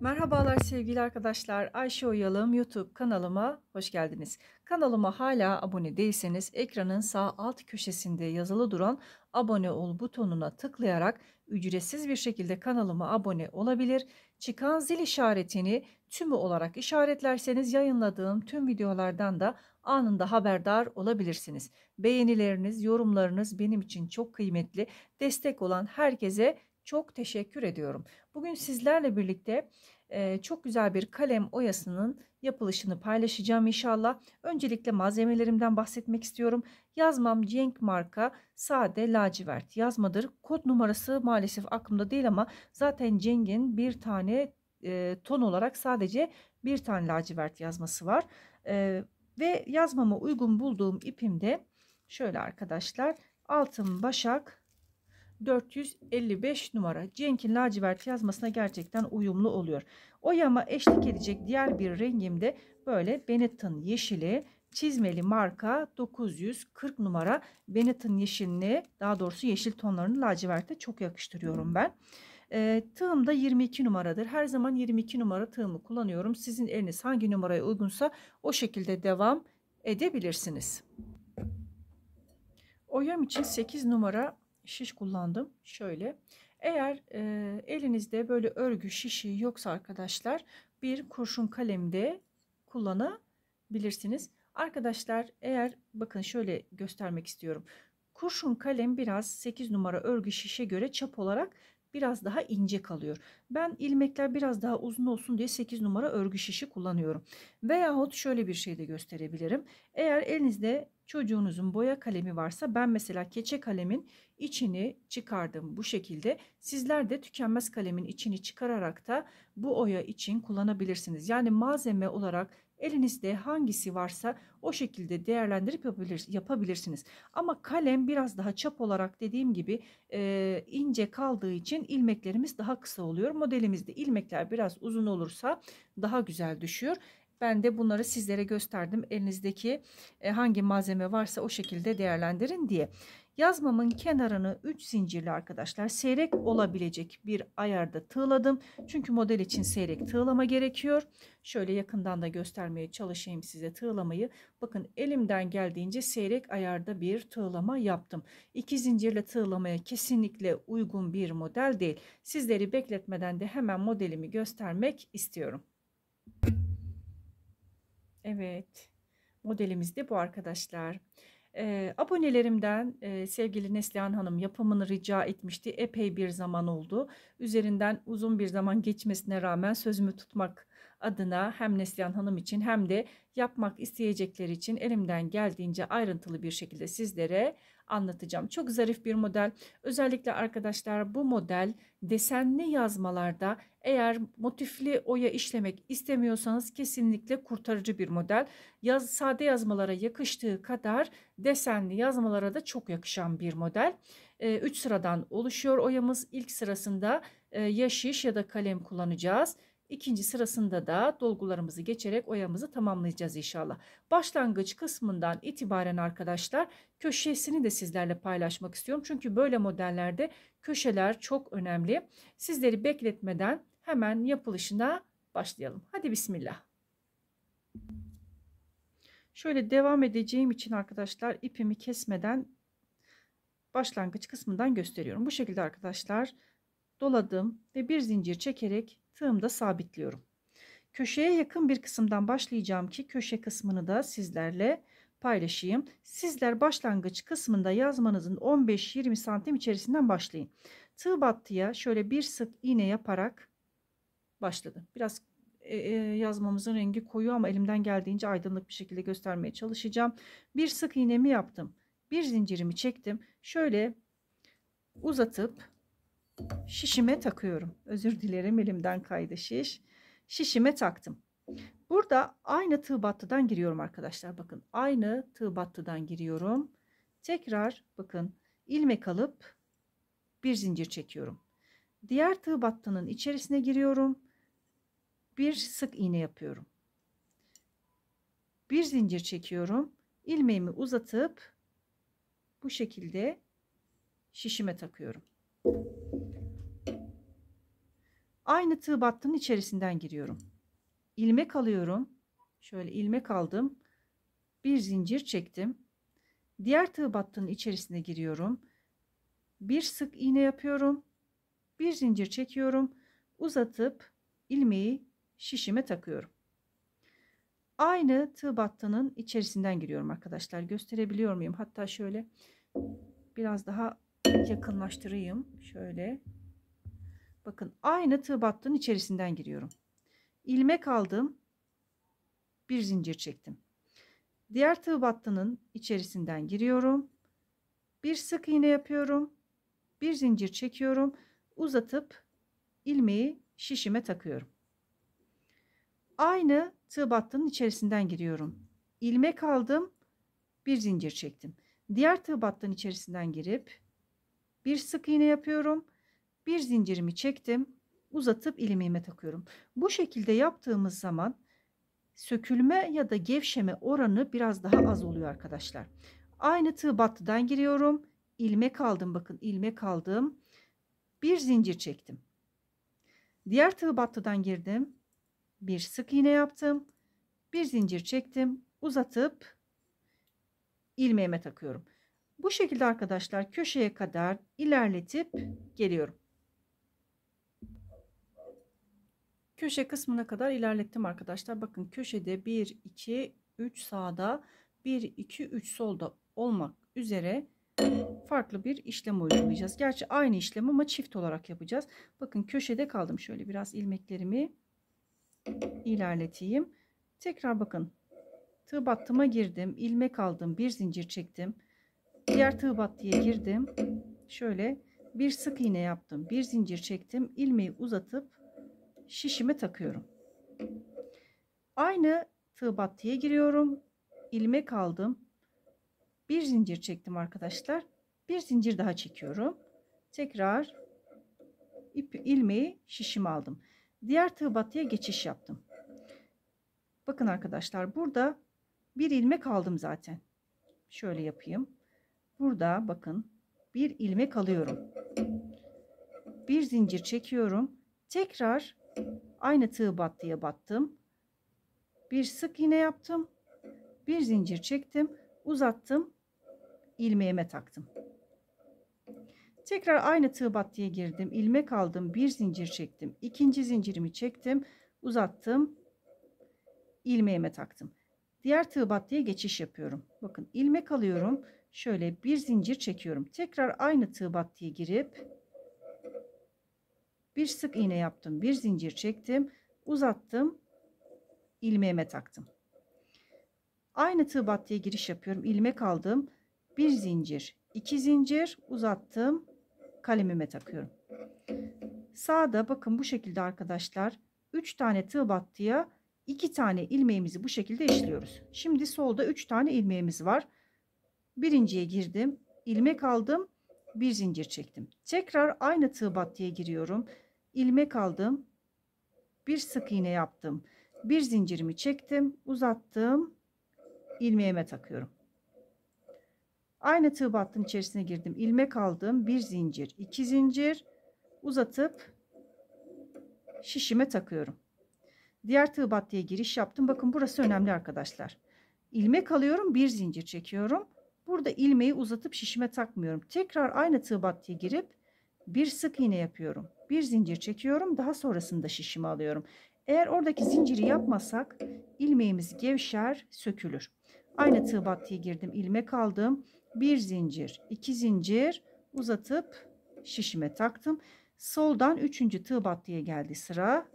Merhabalar sevgili arkadaşlar. Ayşe Oyalım YouTube kanalıma hoş geldiniz. Kanalıma hala abone değilseniz ekranın sağ alt köşesinde yazılı duran abone ol butonuna tıklayarak ücretsiz bir şekilde kanalıma abone olabilir. Çıkan zil işaretini tümü olarak işaretlerseniz yayınladığım tüm videolardan da anında haberdar olabilirsiniz. Beğenileriniz, yorumlarınız benim için çok kıymetli. Destek olan herkese çok teşekkür ediyorum. Bugün sizlerle birlikte e, çok güzel bir kalem oyasının yapılışını paylaşacağım inşallah. Öncelikle malzemelerimden bahsetmek istiyorum. Yazmam Cenk marka sade lacivert yazmadır. Kod numarası maalesef aklımda değil ama zaten Cenk'in bir tane e, ton olarak sadece bir tane lacivert yazması var. E, ve yazmama uygun bulduğum ipimde şöyle arkadaşlar altın başak 455 numara. Cenk'in lacivert yazmasına gerçekten uyumlu oluyor. Oyama eşlik edecek diğer bir rengim de böyle Benetton yeşili çizmeli marka 940 numara Benetton yeşilini daha doğrusu yeşil tonlarını laciverte çok yakıştırıyorum ben. E, tığım da 22 numaradır. Her zaman 22 numara tığımı kullanıyorum. Sizin eliniz hangi numaraya uygunsa o şekilde devam edebilirsiniz. Oyam için 8 numara şiş kullandım. Şöyle eğer e, elinizde böyle örgü şişi yoksa arkadaşlar bir kurşun kalemde kullanabilirsiniz. Arkadaşlar eğer bakın şöyle göstermek istiyorum. Kurşun kalem biraz 8 numara örgü şişe göre çap olarak biraz daha ince kalıyor. Ben ilmekler biraz daha uzun olsun diye 8 numara örgü şişi kullanıyorum. Veyahut şöyle bir şey de gösterebilirim. Eğer elinizde Çocuğunuzun boya kalemi varsa ben mesela keçe kalemin içini çıkardım bu şekilde. Sizler de tükenmez kalemin içini çıkararak da bu oya için kullanabilirsiniz. Yani malzeme olarak elinizde hangisi varsa o şekilde değerlendirip yapabilir, yapabilirsiniz. Ama kalem biraz daha çap olarak dediğim gibi e, ince kaldığı için ilmeklerimiz daha kısa oluyor. Modelimizde ilmekler biraz uzun olursa daha güzel düşüyor. Ben de bunları sizlere gösterdim. Elinizdeki e, hangi malzeme varsa o şekilde değerlendirin diye. Yazmamın kenarını 3 zincirli arkadaşlar seyrek olabilecek bir ayarda tığladım. Çünkü model için seyrek tığlama gerekiyor. Şöyle yakından da göstermeye çalışayım size tığlamayı. Bakın elimden geldiğince seyrek ayarda bir tığlama yaptım. 2 zincirle tığlamaya kesinlikle uygun bir model değil. Sizleri bekletmeden de hemen modelimi göstermek istiyorum. Evet. Modelimiz de bu arkadaşlar. E, abonelerimden e, sevgili Neslihan Hanım yapımını rica etmişti. Epey bir zaman oldu. Üzerinden uzun bir zaman geçmesine rağmen sözümü tutmak adına hem Neslihan Hanım için hem de yapmak isteyecekler için elimden geldiğince ayrıntılı bir şekilde sizlere anlatacağım. Çok zarif bir model. Özellikle arkadaşlar bu model desenli yazmalarda eğer motifli oya işlemek istemiyorsanız kesinlikle kurtarıcı bir model. Yaz, sade yazmalara yakıştığı kadar desenli yazmalara da çok yakışan bir model. 3 ee, sıradan oluşuyor oyamız. İlk sırasında e, ya ya da kalem kullanacağız. İkinci sırasında da dolgularımızı geçerek oyamızı tamamlayacağız inşallah. Başlangıç kısmından itibaren arkadaşlar köşesini de sizlerle paylaşmak istiyorum. Çünkü böyle modellerde köşeler çok önemli. Sizleri bekletmeden hemen yapılışına başlayalım. Hadi bismillah. Şöyle devam edeceğim için arkadaşlar ipimi kesmeden başlangıç kısmından gösteriyorum. Bu şekilde arkadaşlar doladım ve bir zincir çekerek tığımda sabitliyorum. Köşeye yakın bir kısımdan başlayacağım ki köşe kısmını da sizlerle paylaşayım. Sizler başlangıç kısmında yazmanızın 15-20 santim içerisinden başlayın. Tığ battıya şöyle bir sık iğne yaparak başladım. Biraz e, e, yazmamızın rengi koyu ama elimden geldiğince aydınlık bir şekilde göstermeye çalışacağım. Bir sık iğnemi yaptım. Bir zincirimi çektim. Şöyle uzatıp şişime takıyorum. Özür dilerim elimden kaydı şiş. Şişime taktım. Burada aynı tığ battıdan giriyorum arkadaşlar. Bakın aynı tığ battıdan giriyorum. Tekrar bakın ilmek alıp bir zincir çekiyorum. Diğer tığ battının içerisine giriyorum. Bir sık iğne yapıyorum. Bir zincir çekiyorum. ilmeğimi uzatıp bu şekilde şişime takıyorum. Aynı tığ battının içerisinden giriyorum. İlmek alıyorum. Şöyle ilmek aldım. Bir zincir çektim. Diğer tığ battının içerisine giriyorum. Bir sık iğne yapıyorum. Bir zincir çekiyorum. Uzatıp ilmeği şişime takıyorum. Aynı tığ battının içerisinden giriyorum arkadaşlar. Gösterebiliyor muyum? Hatta şöyle biraz daha yakınlaştırayım. Şöyle. Bakın aynı tığ battığın içerisinden giriyorum. Ilmek aldım. Bir zincir çektim. Diğer tığ battının içerisinden giriyorum. Bir sık iğne yapıyorum. Bir zincir çekiyorum. Uzatıp ilmeği şişime takıyorum. Aynı tığ battının içerisinden giriyorum. ilmek aldım. Bir zincir çektim. Diğer tığ battının içerisinden girip bir sık iğne yapıyorum. Bir zincirimi çektim. Uzatıp ilmeğime takıyorum. Bu şekilde yaptığımız zaman sökülme ya da gevşeme oranı biraz daha az oluyor arkadaşlar. Aynı tığ battıdan giriyorum. ilmek aldım bakın ilmek aldım. Bir zincir çektim. Diğer tığ battıdan girdim. Bir sık iğne yaptım. Bir zincir çektim. Uzatıp ilmeğime takıyorum. Bu şekilde arkadaşlar köşeye kadar ilerletip geliyorum. Köşe kısmına kadar ilerlettim arkadaşlar. Bakın köşede 1, 2, 3 sağda 1, 2, 3 solda olmak üzere farklı bir işlem uygulayacağız. Gerçi aynı işlem ama çift olarak yapacağız. Bakın köşede kaldım. Şöyle biraz ilmeklerimi ilerleteyim. Tekrar bakın tığ battıma girdim. ilmek aldım. Bir zincir çektim diğer tığ battıya girdim. Şöyle bir sık iğne yaptım. Bir zincir çektim. ilmeği uzatıp şişime takıyorum. Aynı tığ battıya giriyorum. ilmek aldım. Bir zincir çektim arkadaşlar. Bir zincir daha çekiyorum. Tekrar ip ilmeği şişime aldım. Diğer tığ battıya geçiş yaptım. Bakın arkadaşlar burada bir ilmek aldım zaten. Şöyle yapayım. Burada bakın bir ilmek alıyorum. Bir zincir çekiyorum. Tekrar aynı tığ battıya battım. Bir sık iğne yaptım. Bir zincir çektim. Uzattım. ilmeğime taktım. Tekrar aynı tığ battıya girdim. ilmek aldım. Bir zincir çektim. ikinci zincirimi çektim. Uzattım. ilmeğime taktım. Diğer tığ battıya geçiş yapıyorum. Bakın ilmek alıyorum şöyle bir zincir çekiyorum. Tekrar aynı tığ battıya girip bir sık iğne yaptım. Bir zincir çektim. Uzattım. ilmeğime taktım. Aynı tığ battıya giriş yapıyorum. ilmek aldım. Bir zincir, iki zincir uzattım. Kalemime takıyorum. Sağda bakın bu şekilde arkadaşlar 3 tane tığ battıya 2 tane ilmeğimizi bu şekilde işliyoruz. Şimdi solda 3 tane ilmeğimiz var. Birinciye girdim. ilmek aldım. Bir zincir çektim. Tekrar aynı tığ battıya giriyorum. ilmek aldım. Bir sık iğne yaptım. Bir zincirimi çektim. Uzattım. ilmeğime takıyorum. Aynı tığ battın içerisine girdim. ilmek aldım. Bir zincir. iki zincir. Uzatıp şişime takıyorum. Diğer tığ battıya giriş yaptım. Bakın burası önemli arkadaşlar. İlmek alıyorum, bir zincir çekiyorum. Burada ilmeği uzatıp şişime takmıyorum. Tekrar aynı tığ battıya girip bir sık iğne yapıyorum. Bir zincir çekiyorum. Daha sonrasında şişimi alıyorum. Eğer oradaki zinciri yapmasak ilmeğimiz gevşer, sökülür. Aynı tığ battıya girdim. ilmek aldım. Bir zincir, iki zincir uzatıp şişime taktım. Soldan üçüncü tığ battıya geldi sıra.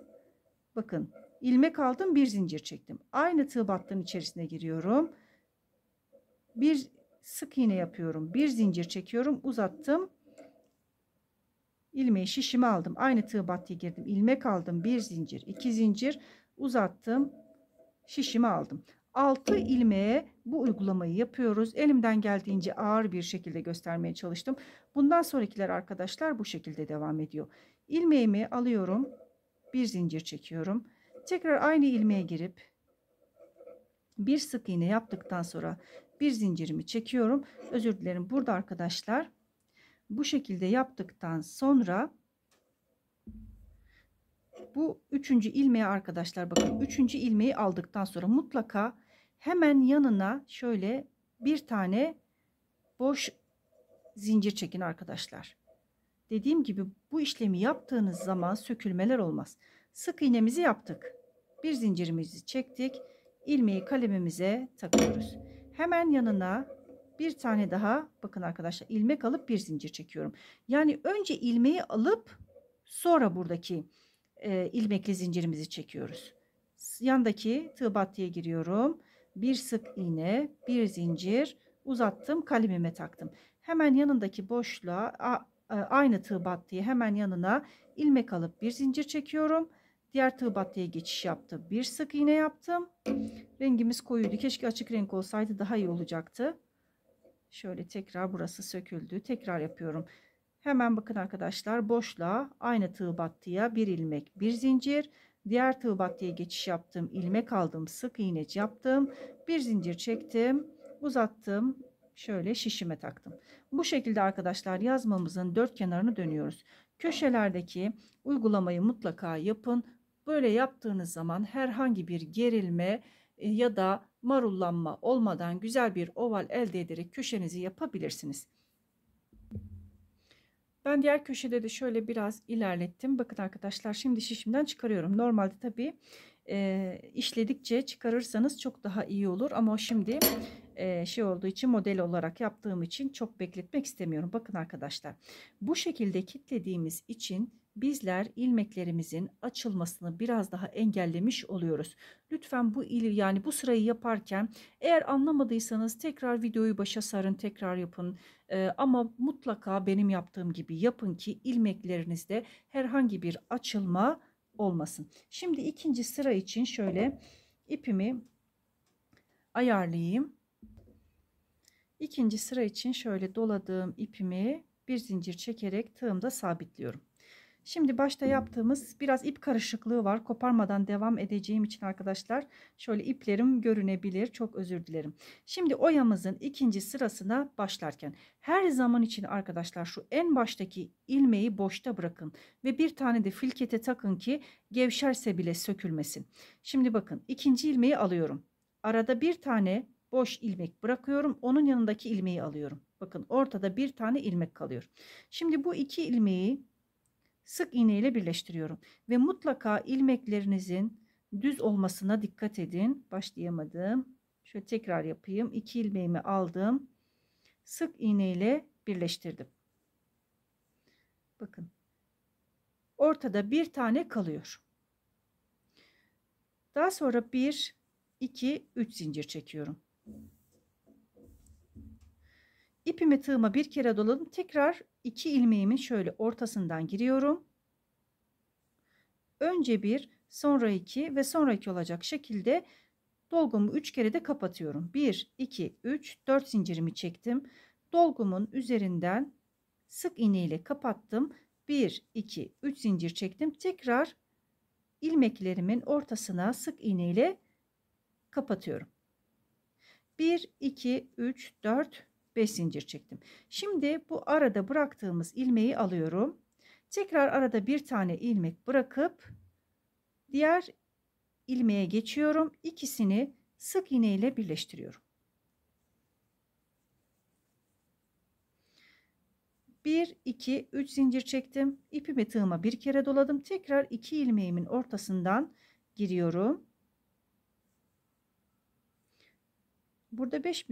Bakın ilmek aldım bir zincir çektim. Aynı tığ battığın içerisine giriyorum. Bir sık iğne yapıyorum. Bir zincir çekiyorum. Uzattım. ilmeği şişime aldım. Aynı tığ battıya girdim. ilmek aldım. Bir zincir, iki zincir uzattım. Şişime aldım. 6 ilmeğe bu uygulamayı yapıyoruz. Elimden geldiğince ağır bir şekilde göstermeye çalıştım. Bundan sonrakiler arkadaşlar bu şekilde devam ediyor. Ilmeğimi alıyorum. Bir zincir çekiyorum. Tekrar aynı ilmeğe girip bir sık iğne yaptıktan sonra bir zincirimi çekiyorum. Özür dilerim. Burada arkadaşlar bu şekilde yaptıktan sonra bu üçüncü ilmeği arkadaşlar bakın üçüncü ilmeği aldıktan sonra mutlaka hemen yanına şöyle bir tane boş zincir çekin arkadaşlar. Dediğim gibi bu işlemi yaptığınız zaman sökülmeler olmaz. Sık iğnemizi yaptık. Bir zincirimizi çektik. ilmeği kalemimize takıyoruz. Hemen yanına bir tane daha bakın arkadaşlar ilmek alıp bir zincir çekiyorum. Yani önce ilmeği alıp sonra buradaki e, ilmekli zincirimizi çekiyoruz. Yandaki tığ battıya giriyorum. Bir sık iğne, bir zincir uzattım, kalemime taktım. Hemen yanındaki boşluğa a, a, e, aynı tığ battıya hemen yanına ilmek alıp bir zincir çekiyorum Diğer tığ battıya geçiş yaptı. Bir sık iğne yaptım. Rengimiz koyuydu. Keşke açık renk olsaydı daha iyi olacaktı. Şöyle tekrar burası söküldü. Tekrar yapıyorum. Hemen bakın arkadaşlar boşluğa aynı tığ battıya bir ilmek bir zincir. Diğer tığ battıya geçiş yaptım. ilmek aldım. Sık iğne yaptım. Bir zincir çektim. Uzattım. Şöyle şişime taktım. Bu şekilde arkadaşlar yazmamızın dört kenarını dönüyoruz. Köşelerdeki uygulamayı mutlaka yapın. Böyle yaptığınız zaman herhangi bir gerilme e, ya da marullanma olmadan güzel bir oval elde ederek köşenizi yapabilirsiniz. Ben diğer köşede de şöyle biraz ilerlettim. Bakın arkadaşlar şimdi şişimden çıkarıyorum. Normalde tabii e, işledikçe çıkarırsanız çok daha iyi olur. Ama şimdi e, şey olduğu için model olarak yaptığım için çok bekletmek istemiyorum. Bakın arkadaşlar bu şekilde kitlediğimiz için bizler ilmeklerimizin açılmasını biraz daha engellemiş oluyoruz. Lütfen bu il yani bu sırayı yaparken eğer anlamadıysanız tekrar videoyu başa sarın tekrar yapın. Ee, ama mutlaka benim yaptığım gibi yapın ki ilmeklerinizde herhangi bir açılma olmasın. Şimdi ikinci sıra için şöyle ipimi ayarlayayım. İkinci sıra için şöyle doladığım ipimi bir zincir çekerek tığımda sabitliyorum. Şimdi başta yaptığımız biraz ip karışıklığı var. Koparmadan devam edeceğim için arkadaşlar şöyle iplerim görünebilir. Çok özür dilerim. Şimdi oyamızın ikinci sırasına başlarken her zaman için arkadaşlar şu en baştaki ilmeği boşta bırakın ve bir tane de filkete takın ki gevşerse bile sökülmesin. Şimdi bakın ikinci ilmeği alıyorum. Arada bir tane boş ilmek bırakıyorum. Onun yanındaki ilmeği alıyorum. Bakın ortada bir tane ilmek kalıyor. Şimdi bu iki ilmeği sık iğne ile birleştiriyorum. Ve mutlaka ilmeklerinizin düz olmasına dikkat edin. Başlayamadım. Şöyle tekrar yapayım. 2 ilmeğimi aldım. Sık iğne ile birleştirdim. Bakın. Ortada bir tane kalıyor. Daha sonra 1, 2, 3 zincir çekiyorum. İpimi tığıma bir kere doladım. Tekrar iki ilmeğimi şöyle ortasından giriyorum. Önce bir, sonra iki ve sonraki olacak şekilde dolgumu üç kere de kapatıyorum. Bir, iki, üç, dört zincirimi çektim. Dolgumun üzerinden sık iğneyle kapattım. Bir, iki, üç zincir çektim. Tekrar ilmeklerimin ortasına sık iğneyle ile kapatıyorum. 1 2 3 4 5 zincir çektim. Şimdi bu arada bıraktığımız ilmeği alıyorum. Tekrar arada bir tane ilmek bırakıp diğer ilmeğe geçiyorum. İkisini sık iğne ile birleştiriyorum. Bir, iki, üç zincir çektim. İpimi tığıma bir kere doladım. Tekrar iki ilmeğimin ortasından giriyorum. Burada 5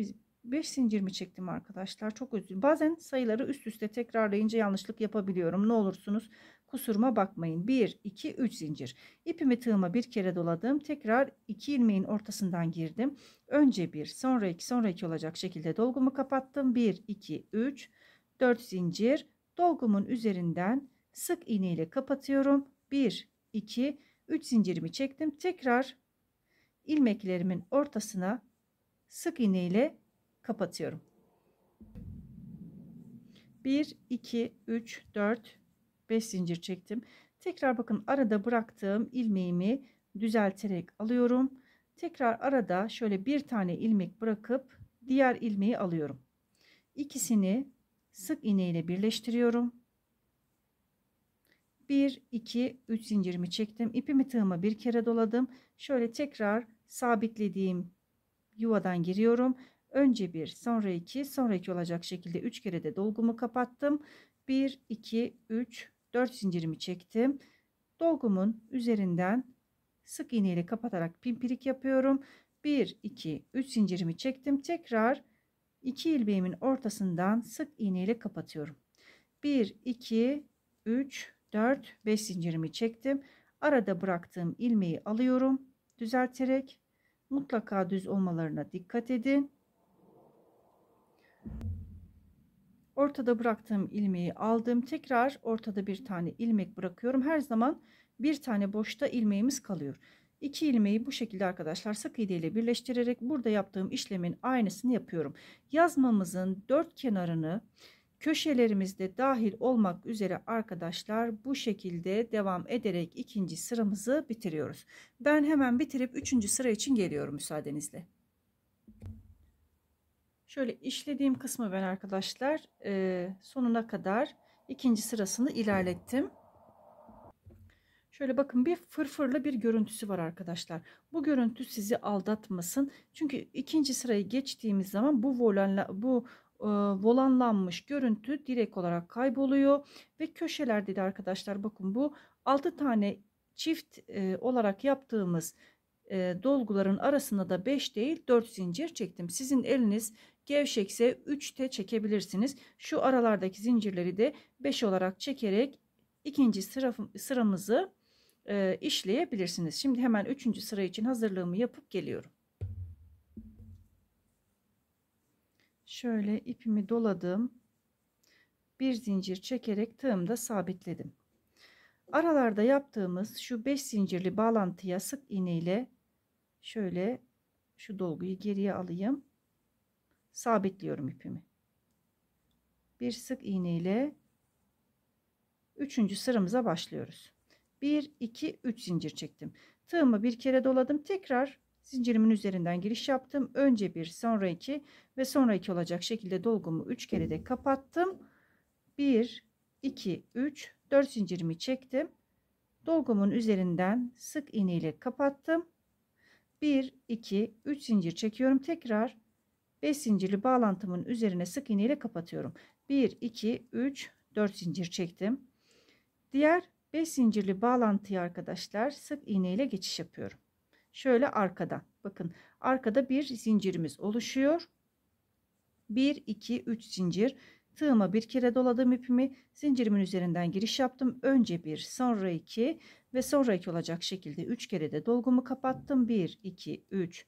5 zincirimi çektim arkadaşlar. Çok özür Bazen sayıları üst üste tekrarlayınca yanlışlık yapabiliyorum. Ne olursunuz kusuruma bakmayın. 1, 2, 3 zincir. İpimi tığıma bir kere doladım. Tekrar 2 ilmeğin ortasından girdim. Önce 1, sonra 2, sonra 2 olacak şekilde dolgumu kapattım. 1, 2, 3, 4 zincir. Dolgumun üzerinden sık iğne ile kapatıyorum. 1, 2, 3 zincirimi çektim. Tekrar ilmeklerimin ortasına sık iğne ile kapatıyorum. 1 2 3 4 5 zincir çektim. Tekrar bakın arada bıraktığım ilmeğimi düzelterek alıyorum. Tekrar arada şöyle bir tane ilmek bırakıp diğer ilmeği alıyorum. İkisini sık iğne ile birleştiriyorum. 1 2 3 zincirimi çektim. İpimi tığıma bir kere doladım. Şöyle tekrar sabitlediğim yuvadan giriyorum Önce 1, sonra 2, sonra 2 olacak şekilde 3 kere de dolgumu kapattım. 1, 2, 3, 4 zincirimi çektim. Dolgumun üzerinden sık iğne ile kapatarak pimpirik yapıyorum. 1, 2, 3 zincirimi çektim. Tekrar 2 ilmeğimin ortasından sık iğne ile kapatıyorum. 1, 2, 3, 4, 5 zincirimi çektim. Arada bıraktığım ilmeği alıyorum. Düzelterek mutlaka düz olmalarına dikkat edin. Ortada bıraktığım ilmeği aldım. Tekrar ortada bir tane ilmek bırakıyorum. Her zaman bir tane boşta ilmeğimiz kalıyor. İki ilmeği bu şekilde arkadaşlar sık iğne ile birleştirerek burada yaptığım işlemin aynısını yapıyorum. Yazmamızın dört kenarını köşelerimizde dahil olmak üzere arkadaşlar bu şekilde devam ederek ikinci sıramızı bitiriyoruz. Ben hemen bitirip üçüncü sıra için geliyorum müsaadenizle. Şöyle işlediğim kısmı ben arkadaşlar e, sonuna kadar ikinci sırasını ilerlettim. Şöyle bakın bir fırfırlı bir görüntüsü var arkadaşlar. Bu görüntü sizi aldatmasın. Çünkü ikinci sırayı geçtiğimiz zaman bu volanla bu e, volanlanmış görüntü direkt olarak kayboluyor ve köşelerde de arkadaşlar bakın bu 6 tane çift e, olarak yaptığımız e, dolguların arasında da 5 değil 4 zincir çektim. Sizin eliniz Gevşekse 3'te çekebilirsiniz. Şu aralardaki zincirleri de 5 olarak çekerek ikinci sıra, sıramızı e, işleyebilirsiniz. Şimdi hemen 3. sıra için hazırlığımı yapıp geliyorum. Şöyle ipimi doladım. Bir zincir çekerek tığımda sabitledim. Aralarda yaptığımız şu 5 zincirli bağlantıya sık iğneyle şöyle şu dolguyu geriye alayım sabitliyorum ipimi. Bir sık iğne ile üçüncü sıramıza başlıyoruz. 1 2 3 zincir çektim. Tığımı bir kere doladım. Tekrar zincirimin üzerinden giriş yaptım. Önce bir, sonra iki ve sonra iki olacak şekilde dolgumu üç kere de kapattım. 1 2 3 4 zincirimi çektim. Dolgumun üzerinden sık iğne ile kapattım. 1 2 3 zincir çekiyorum. Tekrar 5 zincirli bağlantımın üzerine sık iğneyle kapatıyorum. 1 2 3 4 zincir çektim. Diğer 5 zincirli bağlantıyı arkadaşlar sık iğneyle geçiş yapıyorum. Şöyle arkadan. Bakın arkada bir zincirimiz oluşuyor. 1 2 3 zincir tığıma bir kere doladım ipimi zincirimin üzerinden giriş yaptım önce bir sonra iki ve sonra iki olacak şekilde üç kere de dolgumu kapattım 1 2 3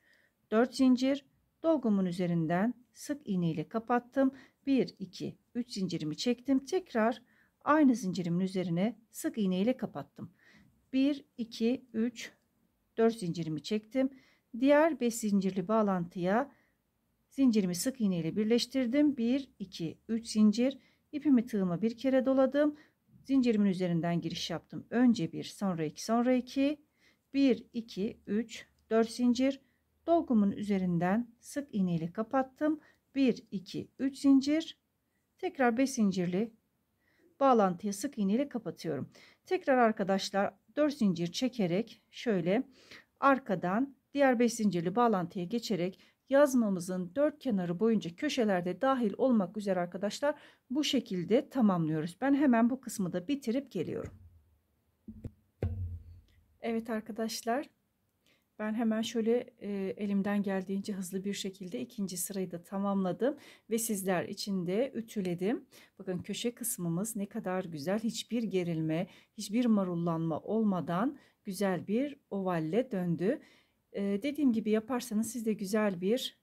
4 zincir Dolgumun üzerinden sık iğneyle kapattım. 1, 2, 3 zincirimi çektim. Tekrar aynı zincirimin üzerine sık iğneyle kapattım. 1, 2, 3, 4 zincirimi çektim. Diğer 5 zincirli bağlantıya zincirimi sık iğneyle birleştirdim. 1, 2, 3 zincir. İpimi tığıma bir kere doladım. Zincirimin üzerinden giriş yaptım. Önce 1, sonra 2, sonra 2. 1, 2, 3, 4 zincir dolgumun üzerinden sık iğneyle kapattım. 1 2 3 zincir. Tekrar 5 zincirli bağlantıya sık iğneyle kapatıyorum. Tekrar arkadaşlar 4 zincir çekerek şöyle arkadan diğer 5 zincirli bağlantıya geçerek yazmamızın dört kenarı boyunca köşelerde dahil olmak üzere arkadaşlar bu şekilde tamamlıyoruz. Ben hemen bu kısmı da bitirip geliyorum. Evet arkadaşlar ben hemen şöyle e, elimden geldiğince hızlı bir şekilde ikinci sırayı da tamamladım ve sizler için de ütüledim. Bakın köşe kısmımız ne kadar güzel hiçbir gerilme, hiçbir marullanma olmadan güzel bir ovalle döndü. E, dediğim gibi yaparsanız siz de güzel bir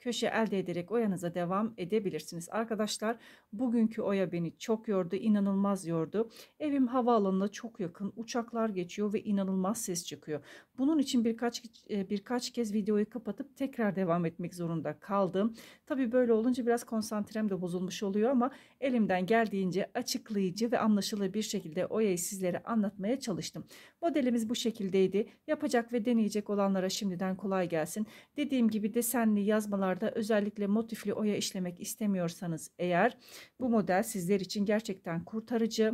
köşe elde ederek oyanıza devam edebilirsiniz. Arkadaşlar Bugünkü oya beni çok yordu, inanılmaz yordu. Evim havaalanına çok yakın, uçaklar geçiyor ve inanılmaz ses çıkıyor. Bunun için birkaç e, birkaç kez videoyu kapatıp tekrar devam etmek zorunda kaldım. Tabii böyle olunca biraz konsantrem de bozulmuş oluyor ama elimden geldiğince açıklayıcı ve anlaşılır bir şekilde oyayı sizlere anlatmaya çalıştım. Modelimiz bu şekildeydi. Yapacak ve deneyecek olanlara şimdiden kolay gelsin. Dediğim gibi desenli yazmalarda özellikle motifli oya işlemek istemiyorsanız eğer bu model sizler için gerçekten kurtarıcı.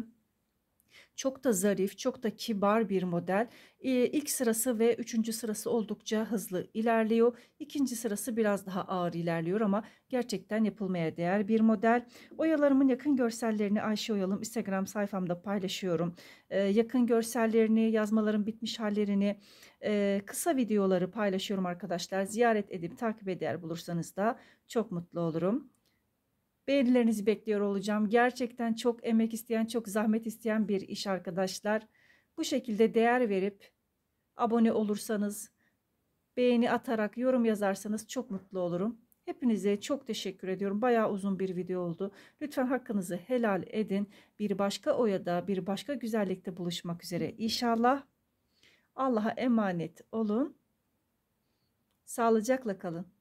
Çok da zarif, çok da kibar bir model. Ee, ilk sırası ve üçüncü sırası oldukça hızlı ilerliyor. İkinci sırası biraz daha ağır ilerliyor ama gerçekten yapılmaya değer bir model. Oyalarımın yakın görsellerini Ayşe Oyalım Instagram sayfamda paylaşıyorum. Ee, yakın görsellerini, yazmaların bitmiş hallerini, e, kısa videoları paylaşıyorum arkadaşlar. Ziyaret edip takip eder bulursanız da çok mutlu olurum. Beğenilerinizi bekliyor olacağım. Gerçekten çok emek isteyen, çok zahmet isteyen bir iş arkadaşlar. Bu şekilde değer verip abone olursanız, beğeni atarak yorum yazarsanız çok mutlu olurum. Hepinize çok teşekkür ediyorum. Bayağı uzun bir video oldu. Lütfen hakkınızı helal edin. Bir başka oyada, bir başka güzellikte buluşmak üzere. İnşallah Allah'a emanet olun. Sağlıcakla kalın.